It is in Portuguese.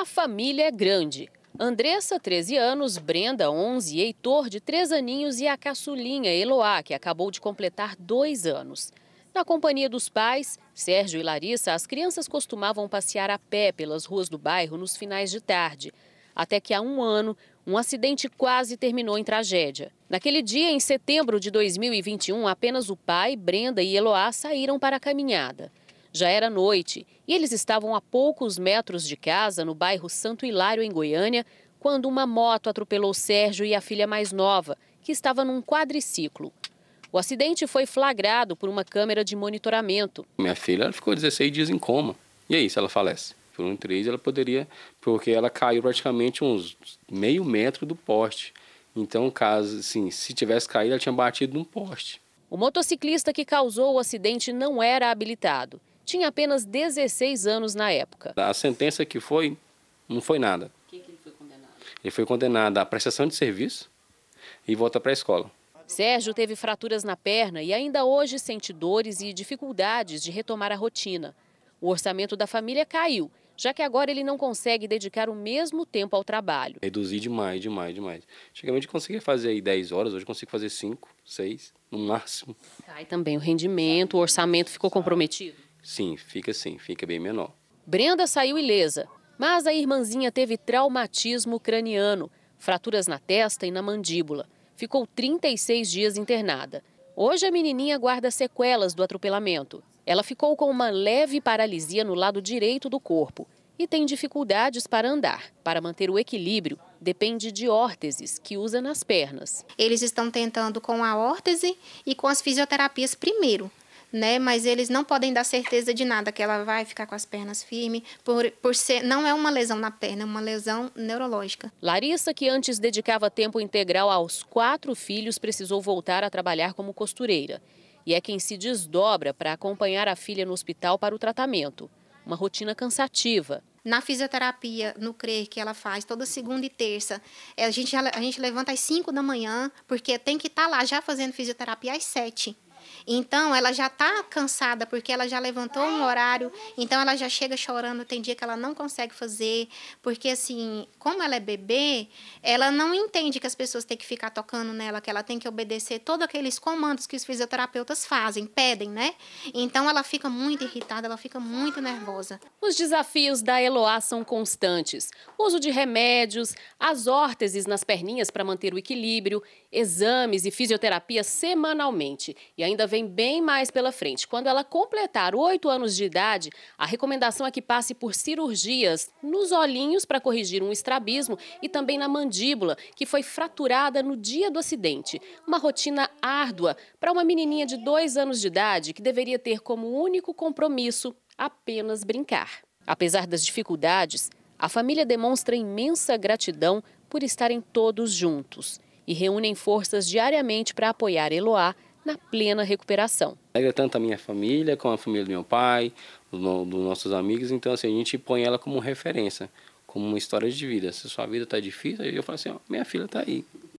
A família é grande. Andressa, 13 anos, Brenda, 11, Heitor, de 3 aninhos e a caçulinha, Eloá, que acabou de completar 2 anos. Na companhia dos pais, Sérgio e Larissa, as crianças costumavam passear a pé pelas ruas do bairro nos finais de tarde. Até que há um ano, um acidente quase terminou em tragédia. Naquele dia, em setembro de 2021, apenas o pai, Brenda e Eloá saíram para a caminhada. Já era noite e eles estavam a poucos metros de casa, no bairro Santo Hilário, em Goiânia, quando uma moto atropelou Sérgio e a filha mais nova, que estava num quadriciclo. O acidente foi flagrado por uma câmera de monitoramento. Minha filha ela ficou 16 dias em coma. E aí, se ela falece? Por um 3, ela poderia, porque ela caiu praticamente uns meio metro do poste. Então, caso, assim, se tivesse caído, ela tinha batido num poste. O motociclista que causou o acidente não era habilitado tinha apenas 16 anos na época. A sentença que foi, não foi nada. O que, que ele foi condenado? Ele foi condenado à prestação de serviço e volta para a escola. Sérgio teve fraturas na perna e ainda hoje sente dores e dificuldades de retomar a rotina. O orçamento da família caiu, já que agora ele não consegue dedicar o mesmo tempo ao trabalho. Reduzi demais, demais, demais. Antigamente conseguia fazer aí 10 horas, hoje consigo fazer 5, 6, no máximo. Cai também o rendimento, o orçamento ficou comprometido? Sim, fica sim, fica bem menor. Brenda saiu ilesa, mas a irmãzinha teve traumatismo craniano, fraturas na testa e na mandíbula. Ficou 36 dias internada. Hoje a menininha guarda sequelas do atropelamento. Ela ficou com uma leve paralisia no lado direito do corpo e tem dificuldades para andar. Para manter o equilíbrio, depende de órteses que usa nas pernas. Eles estão tentando com a órtese e com as fisioterapias primeiro, né? Mas eles não podem dar certeza de nada que ela vai ficar com as pernas firmes, por, por ser não é uma lesão na perna, é uma lesão neurológica. Larissa, que antes dedicava tempo integral aos quatro filhos, precisou voltar a trabalhar como costureira. E é quem se desdobra para acompanhar a filha no hospital para o tratamento. Uma rotina cansativa, na fisioterapia, no CRER, que ela faz toda segunda e terça, é, a gente, a gente levanta às 5 da manhã, porque tem que estar tá lá já fazendo fisioterapia às 7. Então, ela já está cansada porque ela já levantou um horário, então ela já chega chorando. Tem dia que ela não consegue fazer, porque assim, como ela é bebê, ela não entende que as pessoas têm que ficar tocando nela, que ela tem que obedecer todos aqueles comandos que os fisioterapeutas fazem, pedem, né? Então, ela fica muito irritada, ela fica muito nervosa. Os desafios da Eloá são constantes: uso de remédios, as órteses nas perninhas para manter o equilíbrio, exames e fisioterapia semanalmente. E ainda vem bem mais pela frente. Quando ela completar oito anos de idade, a recomendação é que passe por cirurgias nos olhinhos para corrigir um estrabismo e também na mandíbula, que foi fraturada no dia do acidente. Uma rotina árdua para uma menininha de dois anos de idade que deveria ter como único compromisso apenas brincar. Apesar das dificuldades, a família demonstra imensa gratidão por estarem todos juntos e reúnem forças diariamente para apoiar Eloá na plena recuperação. Alegra tanto a minha família, como a família do meu pai, dos do nossos amigos, então assim, a gente põe ela como referência, como uma história de vida. Se sua vida está difícil, eu falo assim, ó, minha filha está aí.